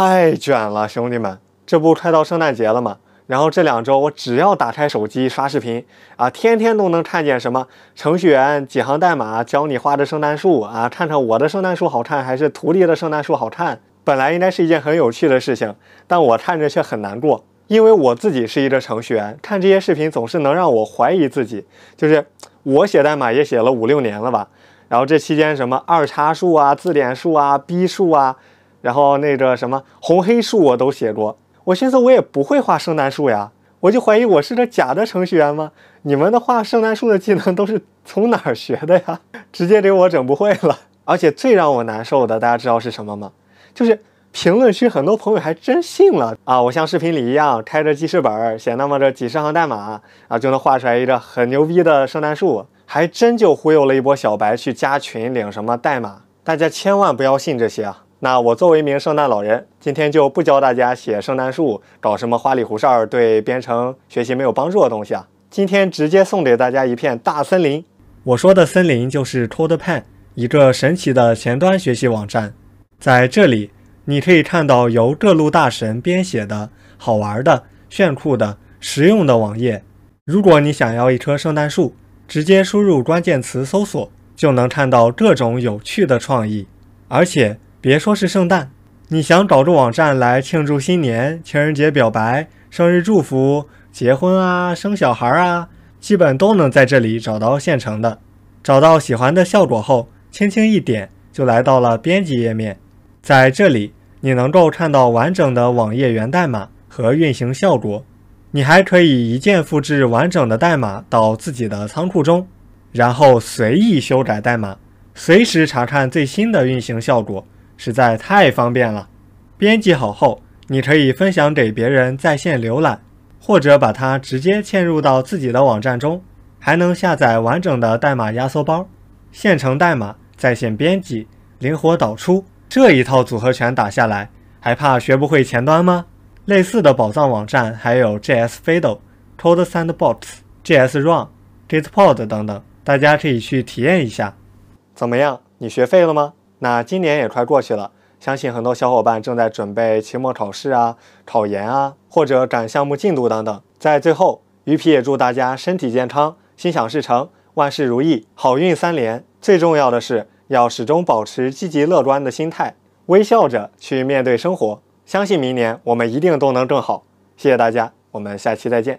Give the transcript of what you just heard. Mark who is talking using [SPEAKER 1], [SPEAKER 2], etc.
[SPEAKER 1] 太卷了，兄弟们，这不快到圣诞节了吗？然后这两周我只要打开手机刷视频啊，天天都能看见什么程序员几行代码教你画的圣诞树啊，看看我的圣诞树好看还是徒弟的圣诞树好看。本来应该是一件很有趣的事情，但我看着却很难过，因为我自己是一个程序员，看这些视频总是能让我怀疑自己，就是我写代码也写了五六年了吧，然后这期间什么二叉树啊、字典树啊、B 树啊。然后那个什么红黑树我都写过，我寻思我也不会画圣诞树呀，我就怀疑我是个假的程序员吗？你们的画圣诞树的技能都是从哪儿学的呀？直接给我整不会了！而且最让我难受的，大家知道是什么吗？就是评论区很多朋友还真信了啊！我像视频里一样开着记事本写那么着几十行代码啊，就能画出来一个很牛逼的圣诞树，还真就忽悠了一波小白去加群领什么代码。大家千万不要信这些啊！那我作为一名圣诞老人，今天就不教大家写圣诞树，搞什么花里胡哨、对编程学习没有帮助的东西啊！今天直接送给大家一片大森林。我说的森林就是 CodePen，一个神奇的前端学习网站。在这里，你可以看到由各路大神编写的、好玩的、炫酷的、实用的网页。如果你想要一棵圣诞树，直接输入关键词搜索，就能看到各种有趣的创意，而且。别说是圣诞，你想搞个网站来庆祝新年、情人节表白、生日祝福、结婚啊、生小孩啊，基本都能在这里找到现成的。找到喜欢的效果后，轻轻一点就来到了编辑页面，在这里你能够看到完整的网页源代码和运行效果。你还可以一键复制完整的代码到自己的仓库中，然后随意修改代码，随时查看最新的运行效果。实在太方便了！编辑好后，你可以分享给别人在线浏览，或者把它直接嵌入到自己的网站中，还能下载完整的代码压缩包。现成代码在线编辑，灵活导出，这一套组合拳打下来，还怕学不会前端吗？类似的宝藏网站还有 JS Fiddle、Code Sandbox、JS Run、Gitpod 等等，大家可以去体验一下。怎么样？你学废了吗？那今年也快过去了，相信很多小伙伴正在准备期末考试啊、考研啊，或者赶项目进度等等。在最后，鱼皮也祝大家身体健康、心想事成、万事如意、好运三连。最重要的是要始终保持积极乐观的心态，微笑着去面对生活。相信明年我们一定都能更好。谢谢大家，我们下期再见。